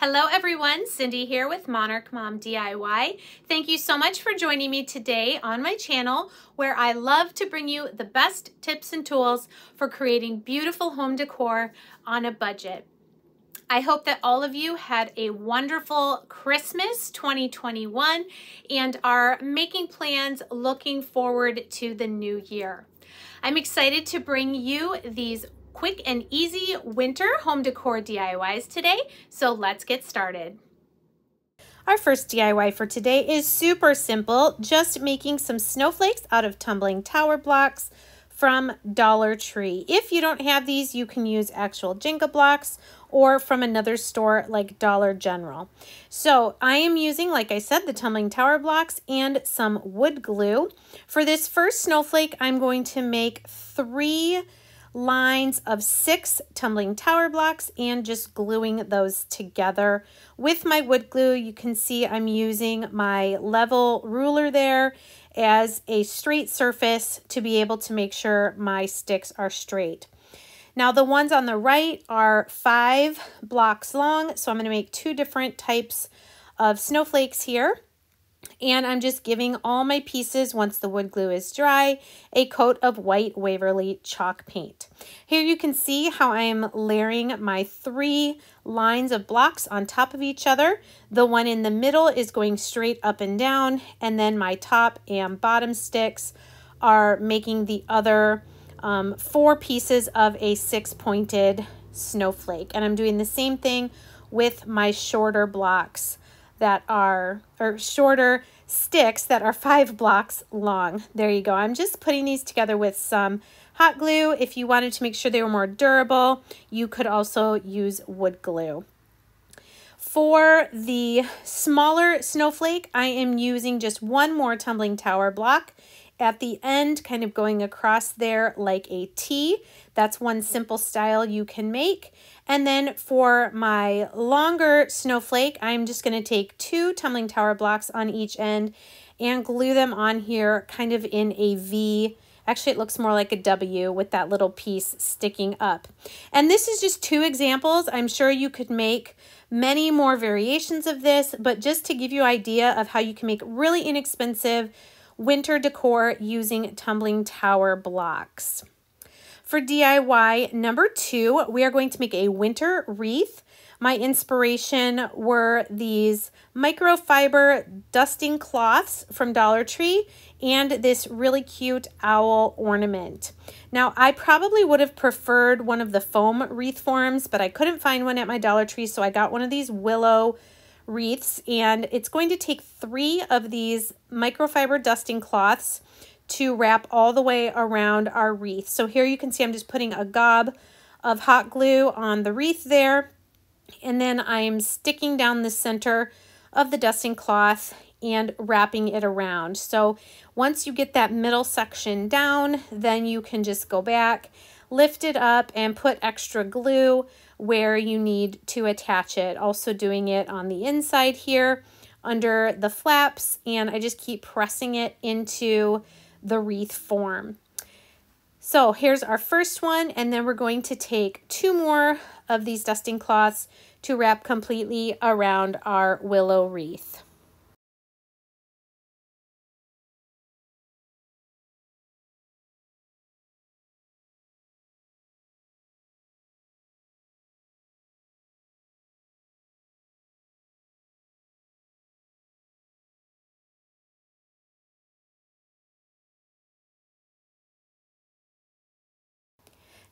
Hello everyone, Cindy here with Monarch Mom DIY. Thank you so much for joining me today on my channel where I love to bring you the best tips and tools for creating beautiful home decor on a budget. I hope that all of you had a wonderful Christmas 2021 and are making plans looking forward to the new year. I'm excited to bring you these quick and easy winter home decor DIYs today, so let's get started. Our first DIY for today is super simple, just making some snowflakes out of tumbling tower blocks from Dollar Tree. If you don't have these, you can use actual Jenga blocks or from another store like Dollar General. So I am using, like I said, the tumbling tower blocks and some wood glue. For this first snowflake, I'm going to make three lines of six tumbling tower blocks and just gluing those together. With my wood glue, you can see I'm using my level ruler there as a straight surface to be able to make sure my sticks are straight. Now the ones on the right are five blocks long, so I'm gonna make two different types of snowflakes here. And I'm just giving all my pieces, once the wood glue is dry, a coat of white Waverly chalk paint. Here you can see how I am layering my three lines of blocks on top of each other. The one in the middle is going straight up and down, and then my top and bottom sticks are making the other um, four pieces of a six-pointed snowflake. And I'm doing the same thing with my shorter blocks that are, or shorter sticks that are five blocks long. There you go. I'm just putting these together with some hot glue. If you wanted to make sure they were more durable, you could also use wood glue. For the smaller snowflake, I am using just one more tumbling tower block at the end, kind of going across there like a T. That's one simple style you can make. And then for my longer snowflake, I'm just going to take two tumbling tower blocks on each end and glue them on here kind of in a V. Actually, it looks more like a W with that little piece sticking up. And this is just two examples. I'm sure you could make many more variations of this, but just to give you idea of how you can make really inexpensive winter decor using tumbling tower blocks. For DIY number two, we are going to make a winter wreath. My inspiration were these microfiber dusting cloths from Dollar Tree and this really cute owl ornament. Now, I probably would have preferred one of the foam wreath forms, but I couldn't find one at my Dollar Tree, so I got one of these willow wreaths, and it's going to take three of these microfiber dusting cloths to wrap all the way around our wreath. So here you can see I'm just putting a gob of hot glue on the wreath there. And then I'm sticking down the center of the dusting cloth and wrapping it around. So once you get that middle section down, then you can just go back, lift it up, and put extra glue where you need to attach it. Also doing it on the inside here under the flaps, and I just keep pressing it into the wreath form. So here's our first one, and then we're going to take two more of these dusting cloths to wrap completely around our willow wreath.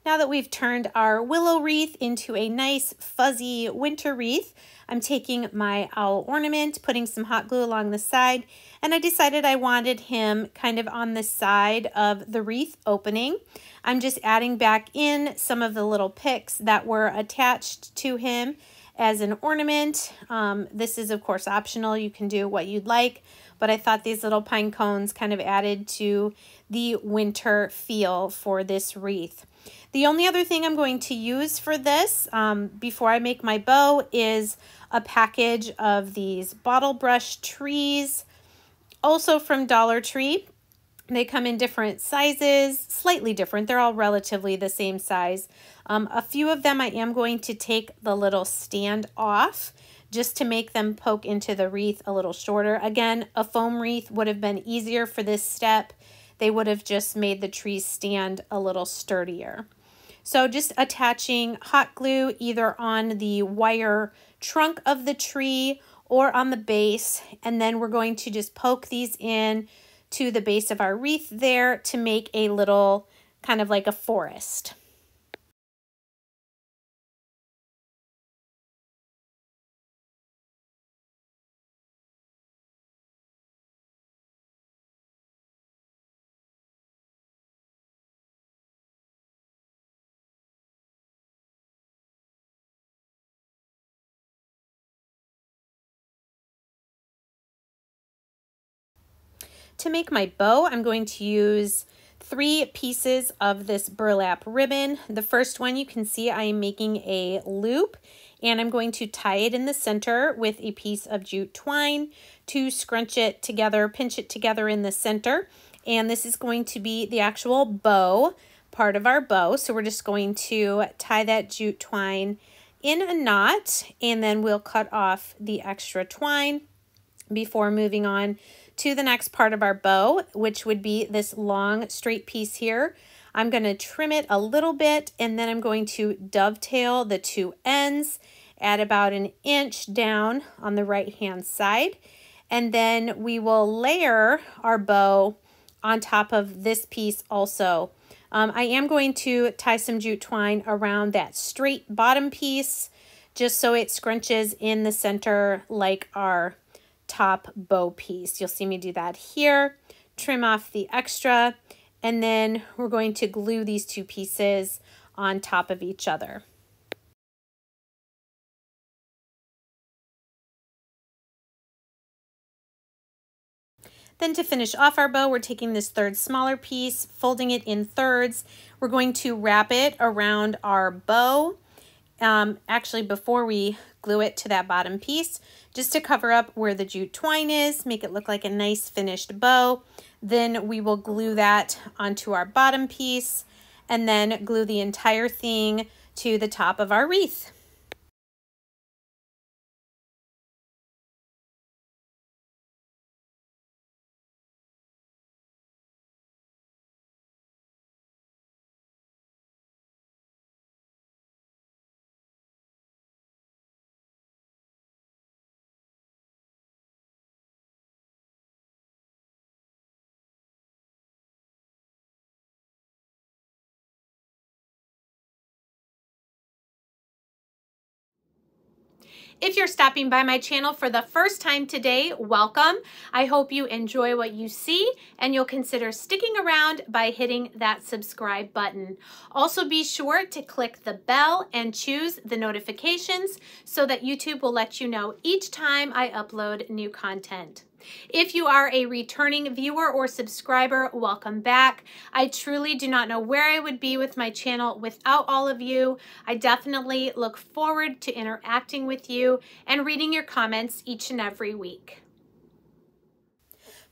Now that we've turned our willow wreath into a nice fuzzy winter wreath, I'm taking my owl ornament, putting some hot glue along the side, and I decided I wanted him kind of on the side of the wreath opening. I'm just adding back in some of the little picks that were attached to him as an ornament. Um, this is, of course, optional. You can do what you'd like, but I thought these little pine cones kind of added to the winter feel for this wreath. The only other thing I'm going to use for this um, before I make my bow is a package of these bottle brush trees, also from Dollar Tree. They come in different sizes, slightly different. They're all relatively the same size. Um, a few of them I am going to take the little stand off just to make them poke into the wreath a little shorter. Again, a foam wreath would have been easier for this step they would have just made the trees stand a little sturdier. So just attaching hot glue either on the wire trunk of the tree or on the base. And then we're going to just poke these in to the base of our wreath there to make a little kind of like a forest. to make my bow, I'm going to use three pieces of this burlap ribbon. The first one you can see I am making a loop and I'm going to tie it in the center with a piece of jute twine to scrunch it together, pinch it together in the center. And this is going to be the actual bow, part of our bow. So we're just going to tie that jute twine in a knot and then we'll cut off the extra twine before moving on to the next part of our bow, which would be this long straight piece here. I'm going to trim it a little bit and then I'm going to dovetail the two ends at about an inch down on the right hand side. And then we will layer our bow on top of this piece also. Um, I am going to tie some jute twine around that straight bottom piece just so it scrunches in the center like our top bow piece. You'll see me do that here, trim off the extra, and then we're going to glue these two pieces on top of each other. Then to finish off our bow, we're taking this third smaller piece, folding it in thirds. We're going to wrap it around our bow um, actually before we glue it to that bottom piece, just to cover up where the jute twine is, make it look like a nice finished bow. Then we will glue that onto our bottom piece and then glue the entire thing to the top of our wreath. If you're stopping by my channel for the first time today, welcome. I hope you enjoy what you see and you'll consider sticking around by hitting that subscribe button. Also be sure to click the bell and choose the notifications so that YouTube will let you know each time I upload new content. If you are a returning viewer or subscriber, welcome back. I truly do not know where I would be with my channel without all of you. I definitely look forward to interacting with you and reading your comments each and every week.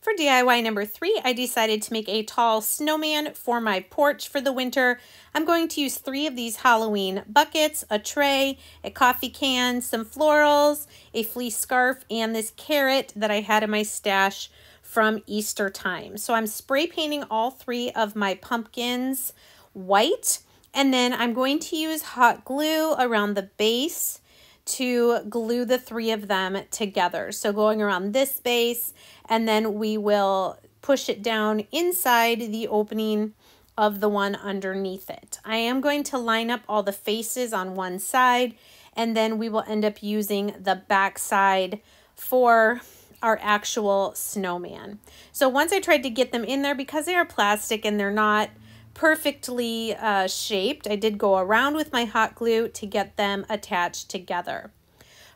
For DIY number three, I decided to make a tall snowman for my porch for the winter. I'm going to use three of these Halloween buckets, a tray, a coffee can, some florals, a fleece scarf, and this carrot that I had in my stash from Easter time. So I'm spray painting all three of my pumpkins white, and then I'm going to use hot glue around the base to glue the three of them together. So going around this base, and then we will push it down inside the opening of the one underneath it. I am going to line up all the faces on one side and then we will end up using the back side for our actual snowman. So once I tried to get them in there because they are plastic and they're not perfectly uh, shaped. I did go around with my hot glue to get them attached together.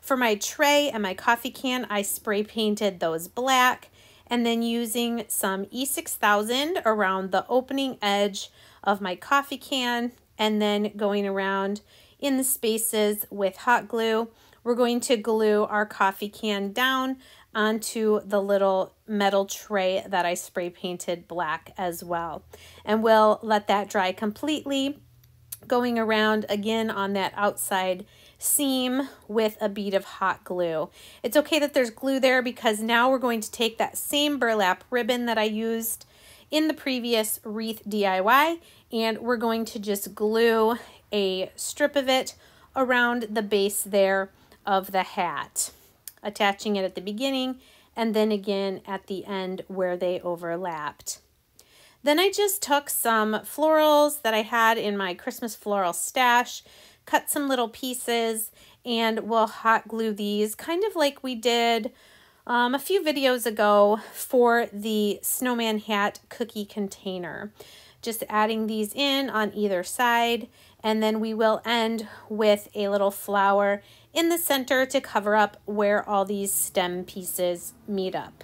For my tray and my coffee can, I spray painted those black and then using some E6000 around the opening edge of my coffee can and then going around in the spaces with hot glue we're going to glue our coffee can down onto the little metal tray that I spray painted black as well. And we'll let that dry completely, going around again on that outside seam with a bead of hot glue. It's okay that there's glue there because now we're going to take that same burlap ribbon that I used in the previous wreath DIY and we're going to just glue a strip of it around the base there of the hat, attaching it at the beginning and then again at the end where they overlapped. Then I just took some florals that I had in my Christmas floral stash, cut some little pieces, and we'll hot glue these kind of like we did um, a few videos ago for the snowman hat cookie container. Just adding these in on either side, and then we will end with a little flower in the center to cover up where all these stem pieces meet up.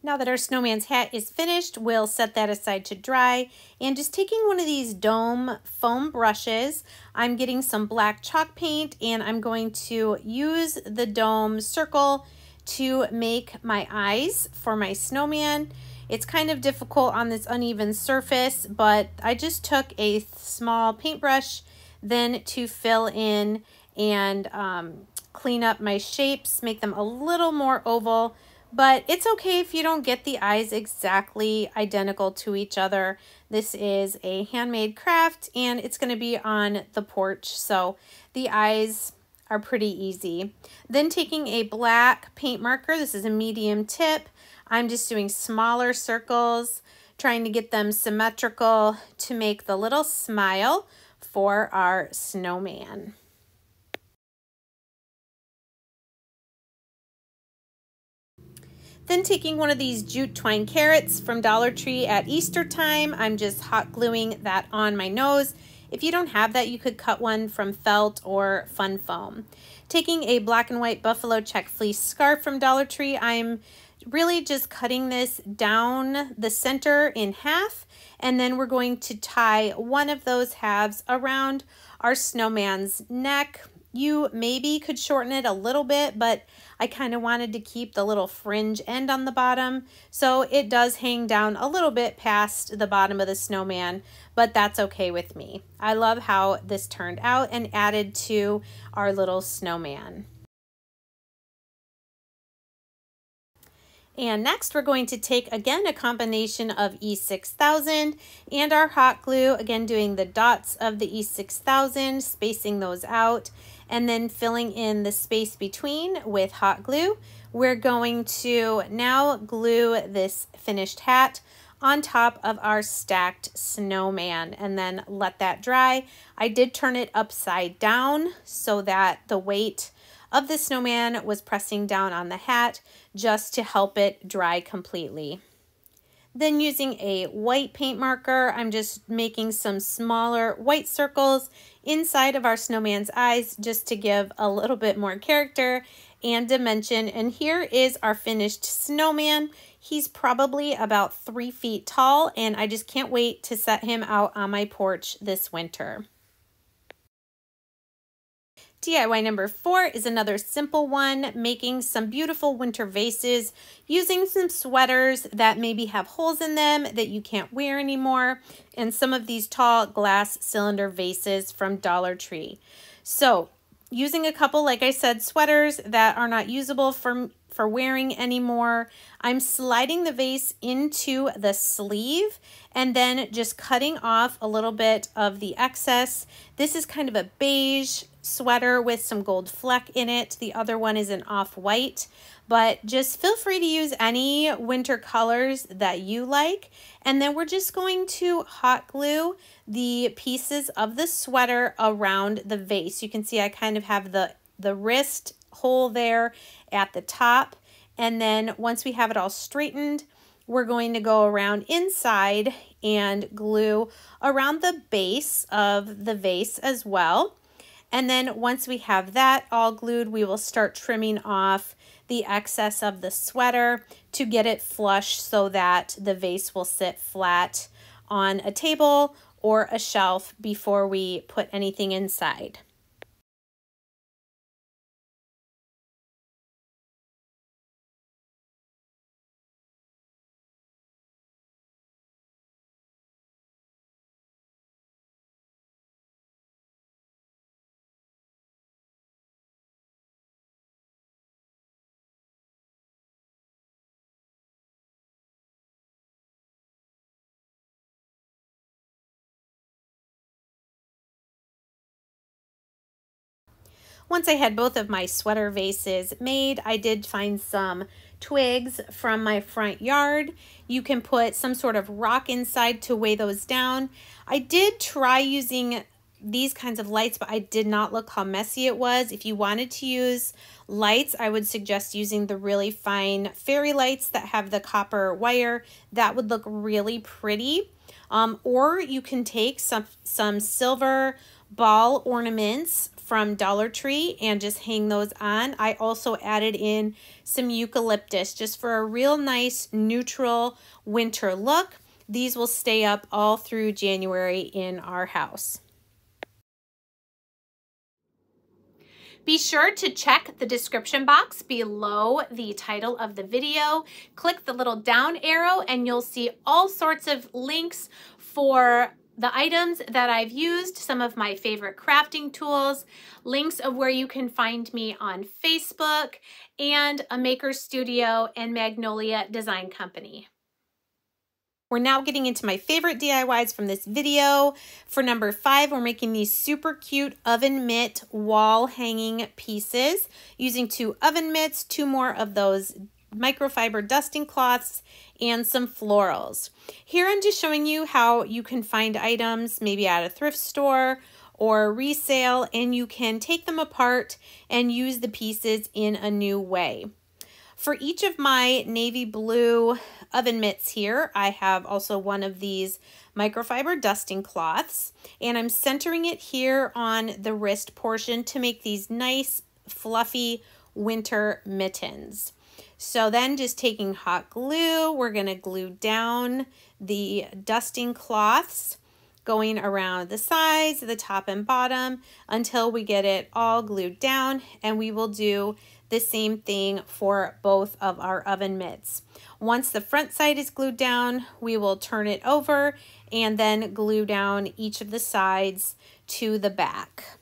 Now that our snowman's hat is finished, we'll set that aside to dry. And just taking one of these dome foam brushes, I'm getting some black chalk paint and I'm going to use the dome circle to make my eyes for my snowman. It's kind of difficult on this uneven surface, but I just took a small paintbrush then to fill in and um, clean up my shapes, make them a little more oval, but it's okay if you don't get the eyes exactly identical to each other. This is a handmade craft and it's gonna be on the porch. So the eyes are pretty easy. Then taking a black paint marker, this is a medium tip. I'm just doing smaller circles, trying to get them symmetrical to make the little smile for our snowman. Then taking one of these jute twine carrots from Dollar Tree at Easter time, I'm just hot gluing that on my nose if you don't have that, you could cut one from felt or fun foam. Taking a black and white buffalo check fleece scarf from Dollar Tree, I'm really just cutting this down the center in half and then we're going to tie one of those halves around our snowman's neck you maybe could shorten it a little bit, but I kind of wanted to keep the little fringe end on the bottom. So it does hang down a little bit past the bottom of the snowman, but that's okay with me. I love how this turned out and added to our little snowman. And next we're going to take again a combination of E6000 and our hot glue, again doing the dots of the E6000, spacing those out, and then filling in the space between with hot glue. We're going to now glue this finished hat on top of our stacked snowman and then let that dry. I did turn it upside down so that the weight of the snowman was pressing down on the hat just to help it dry completely. Then using a white paint marker, I'm just making some smaller white circles inside of our snowman's eyes just to give a little bit more character and dimension. And here is our finished snowman. He's probably about three feet tall and I just can't wait to set him out on my porch this winter. DIY number four is another simple one, making some beautiful winter vases using some sweaters that maybe have holes in them that you can't wear anymore, and some of these tall glass cylinder vases from Dollar Tree. So using a couple, like I said, sweaters that are not usable for for wearing anymore. I'm sliding the vase into the sleeve and then just cutting off a little bit of the excess. This is kind of a beige sweater with some gold fleck in it. The other one is an off-white, but just feel free to use any winter colors that you like. And then we're just going to hot glue the pieces of the sweater around the vase. You can see I kind of have the, the wrist hole there at the top. And then once we have it all straightened, we're going to go around inside and glue around the base of the vase as well. And then once we have that all glued, we will start trimming off the excess of the sweater to get it flush so that the vase will sit flat on a table or a shelf before we put anything inside. Once I had both of my sweater vases made, I did find some twigs from my front yard. You can put some sort of rock inside to weigh those down. I did try using these kinds of lights, but I did not look how messy it was. If you wanted to use lights, I would suggest using the really fine fairy lights that have the copper wire. That would look really pretty. Um, or you can take some, some silver ball ornaments from Dollar Tree and just hang those on. I also added in some eucalyptus just for a real nice neutral winter look. These will stay up all through January in our house. Be sure to check the description box below the title of the video. Click the little down arrow and you'll see all sorts of links for the items that I've used, some of my favorite crafting tools, links of where you can find me on Facebook, and a Maker Studio and Magnolia Design Company. We're now getting into my favorite DIYs from this video. For number five, we're making these super cute oven mitt wall hanging pieces using two oven mitts, two more of those microfiber dusting cloths, and some florals. Here I'm just showing you how you can find items maybe at a thrift store or resale and you can take them apart and use the pieces in a new way. For each of my navy blue oven mitts here, I have also one of these microfiber dusting cloths and I'm centering it here on the wrist portion to make these nice fluffy winter mittens. So then just taking hot glue, we're going to glue down the dusting cloths going around the sides, the top and bottom until we get it all glued down and we will do the same thing for both of our oven mitts. Once the front side is glued down, we will turn it over and then glue down each of the sides to the back.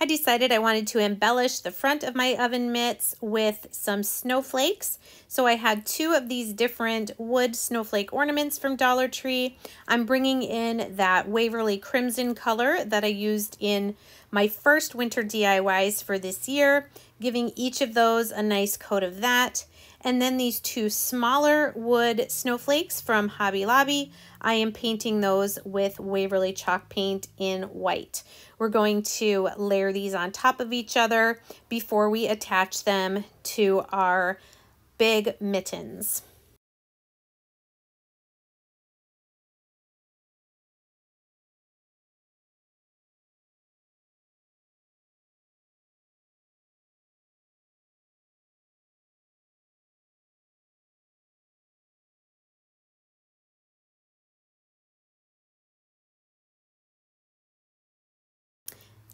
I decided I wanted to embellish the front of my oven mitts with some snowflakes. So I had two of these different wood snowflake ornaments from Dollar Tree. I'm bringing in that Waverly Crimson color that I used in my first winter DIYs for this year, giving each of those a nice coat of that. And then these two smaller wood snowflakes from Hobby Lobby. I am painting those with Waverly chalk paint in white. We're going to layer these on top of each other before we attach them to our big mittens.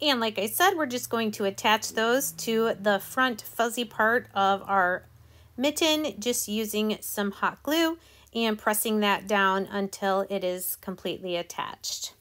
And like I said, we're just going to attach those to the front fuzzy part of our mitten just using some hot glue and pressing that down until it is completely attached.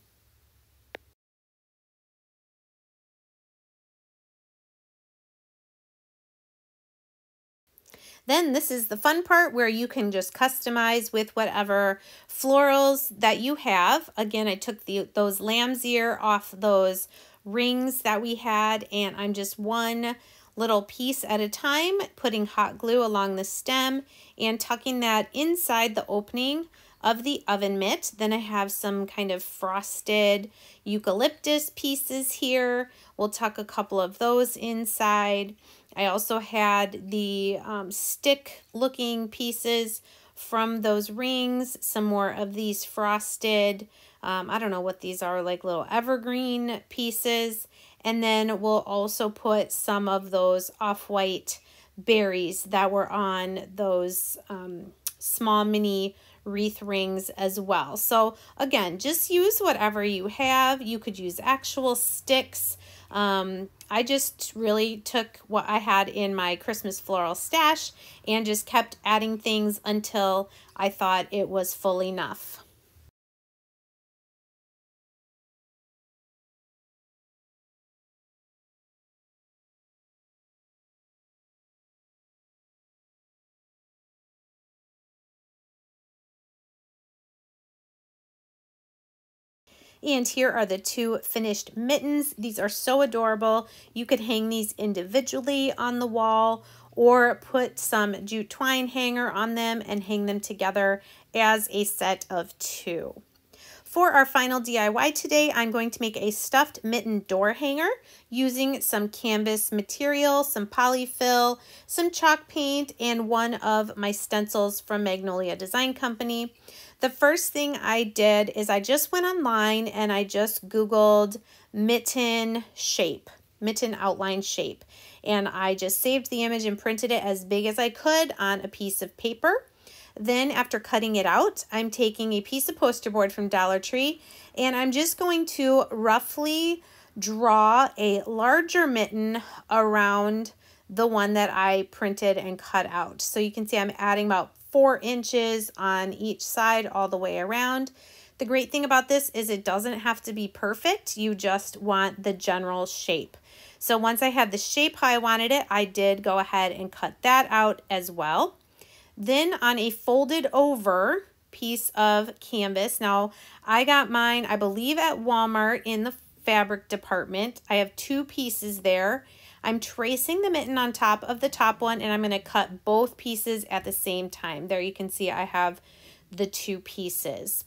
Then this is the fun part where you can just customize with whatever florals that you have. Again, I took the those lamb's ear off those rings that we had and I'm just one little piece at a time, putting hot glue along the stem and tucking that inside the opening of the oven mitt. Then I have some kind of frosted eucalyptus pieces here. We'll tuck a couple of those inside. I also had the um, stick looking pieces from those rings, some more of these frosted um, I don't know what these are, like little evergreen pieces. And then we'll also put some of those off-white berries that were on those um, small mini wreath rings as well. So again, just use whatever you have. You could use actual sticks. Um, I just really took what I had in my Christmas floral stash and just kept adding things until I thought it was full enough. And here are the two finished mittens. These are so adorable. You could hang these individually on the wall or put some jute twine hanger on them and hang them together as a set of two. For our final DIY today, I'm going to make a stuffed mitten door hanger using some canvas material, some polyfill, some chalk paint, and one of my stencils from Magnolia Design Company the first thing I did is I just went online and I just Googled mitten shape, mitten outline shape. And I just saved the image and printed it as big as I could on a piece of paper. Then after cutting it out, I'm taking a piece of poster board from Dollar Tree and I'm just going to roughly draw a larger mitten around the one that I printed and cut out. So you can see I'm adding about four inches on each side all the way around. The great thing about this is it doesn't have to be perfect. You just want the general shape. So once I had the shape how I wanted it, I did go ahead and cut that out as well. Then on a folded over piece of canvas, now I got mine, I believe at Walmart in the fabric department. I have two pieces there I'm tracing the mitten on top of the top one and I'm going to cut both pieces at the same time. There you can see I have the two pieces.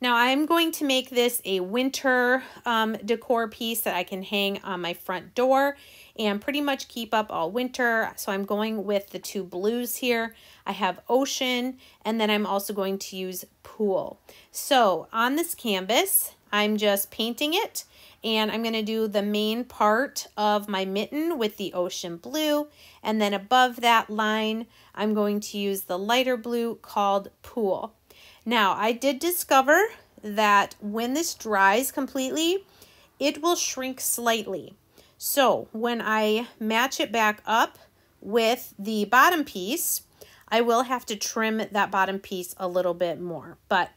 Now I'm going to make this a winter um, decor piece that I can hang on my front door and pretty much keep up all winter. So I'm going with the two blues here. I have ocean and then I'm also going to use pool. So on this canvas, I'm just painting it and I'm going to do the main part of my mitten with the ocean blue. And then above that line, I'm going to use the lighter blue called Pool. Now, I did discover that when this dries completely, it will shrink slightly. So when I match it back up with the bottom piece, I will have to trim that bottom piece a little bit more. But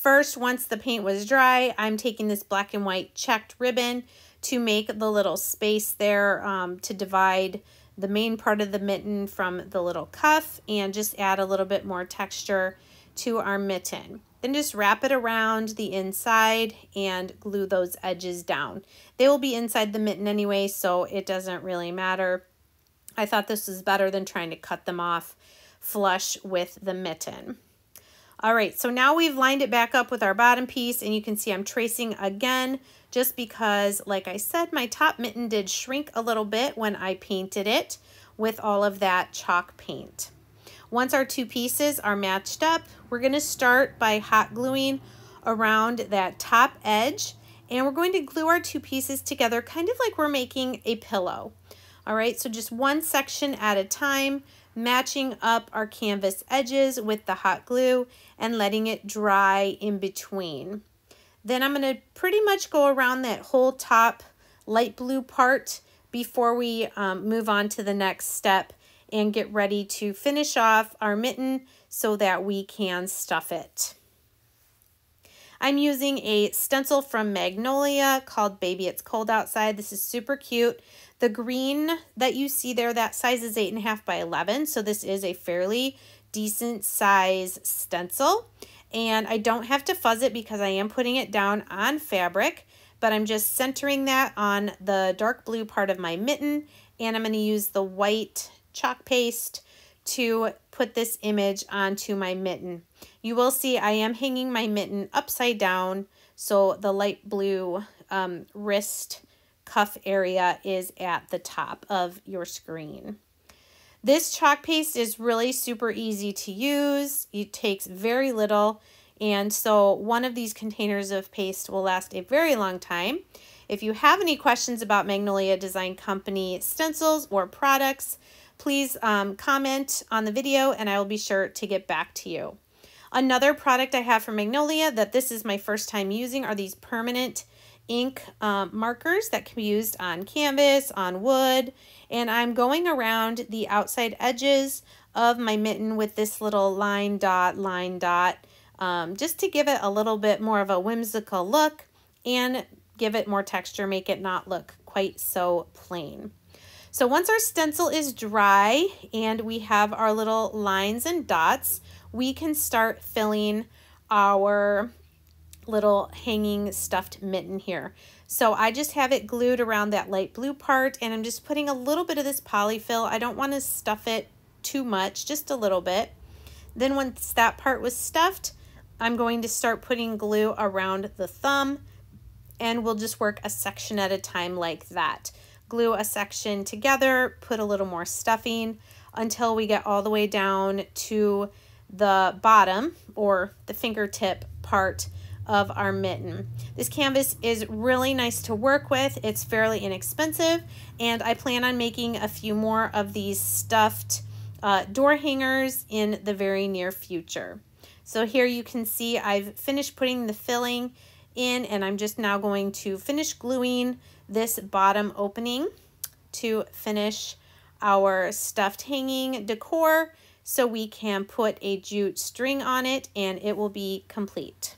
First, once the paint was dry, I'm taking this black and white checked ribbon to make the little space there um, to divide the main part of the mitten from the little cuff and just add a little bit more texture to our mitten. Then just wrap it around the inside and glue those edges down. They will be inside the mitten anyway, so it doesn't really matter. I thought this was better than trying to cut them off flush with the mitten. All right, so now we've lined it back up with our bottom piece and you can see I'm tracing again just because, like I said, my top mitten did shrink a little bit when I painted it with all of that chalk paint. Once our two pieces are matched up, we're gonna start by hot gluing around that top edge and we're going to glue our two pieces together kind of like we're making a pillow. All right, so just one section at a time, matching up our canvas edges with the hot glue and letting it dry in between. Then I'm going to pretty much go around that whole top light blue part before we um, move on to the next step and get ready to finish off our mitten so that we can stuff it. I'm using a stencil from Magnolia called Baby It's Cold Outside. This is super cute. The green that you see there, that size is 8.5 by 11, so this is a fairly decent size stencil. And I don't have to fuzz it because I am putting it down on fabric, but I'm just centering that on the dark blue part of my mitten, and I'm going to use the white chalk paste to put this image onto my mitten. You will see I am hanging my mitten upside down, so the light blue um, wrist cuff area is at the top of your screen. This chalk paste is really super easy to use. It takes very little. And so one of these containers of paste will last a very long time. If you have any questions about Magnolia Design Company stencils or products, please um, comment on the video and I will be sure to get back to you. Another product I have from Magnolia that this is my first time using are these permanent ink um, markers that can be used on canvas, on wood, and I'm going around the outside edges of my mitten with this little line dot, line dot, um, just to give it a little bit more of a whimsical look and give it more texture, make it not look quite so plain. So once our stencil is dry and we have our little lines and dots, we can start filling our little hanging stuffed mitten here. So I just have it glued around that light blue part and I'm just putting a little bit of this polyfill. I don't want to stuff it too much, just a little bit. Then once that part was stuffed, I'm going to start putting glue around the thumb and we'll just work a section at a time like that. Glue a section together, put a little more stuffing until we get all the way down to the bottom or the fingertip part of our mitten. This canvas is really nice to work with. It's fairly inexpensive and I plan on making a few more of these stuffed uh, door hangers in the very near future. So here you can see I've finished putting the filling in and I'm just now going to finish gluing this bottom opening to finish our stuffed hanging decor so we can put a jute string on it and it will be complete.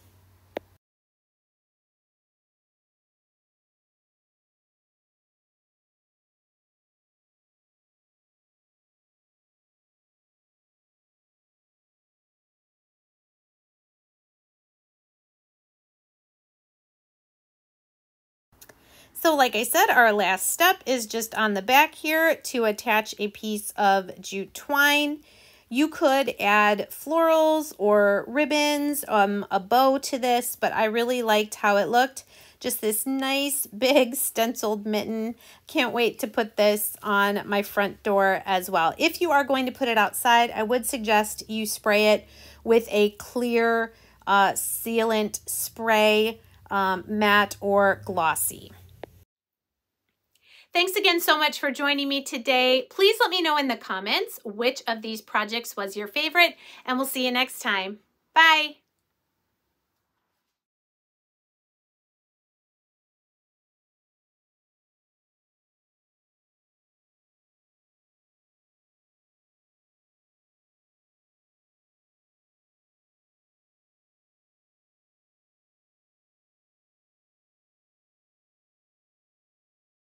So like I said, our last step is just on the back here to attach a piece of jute twine. You could add florals or ribbons, um, a bow to this, but I really liked how it looked. Just this nice big stenciled mitten. Can't wait to put this on my front door as well. If you are going to put it outside, I would suggest you spray it with a clear uh, sealant spray um, matte or glossy. Thanks again so much for joining me today. Please let me know in the comments which of these projects was your favorite, and we'll see you next time. Bye.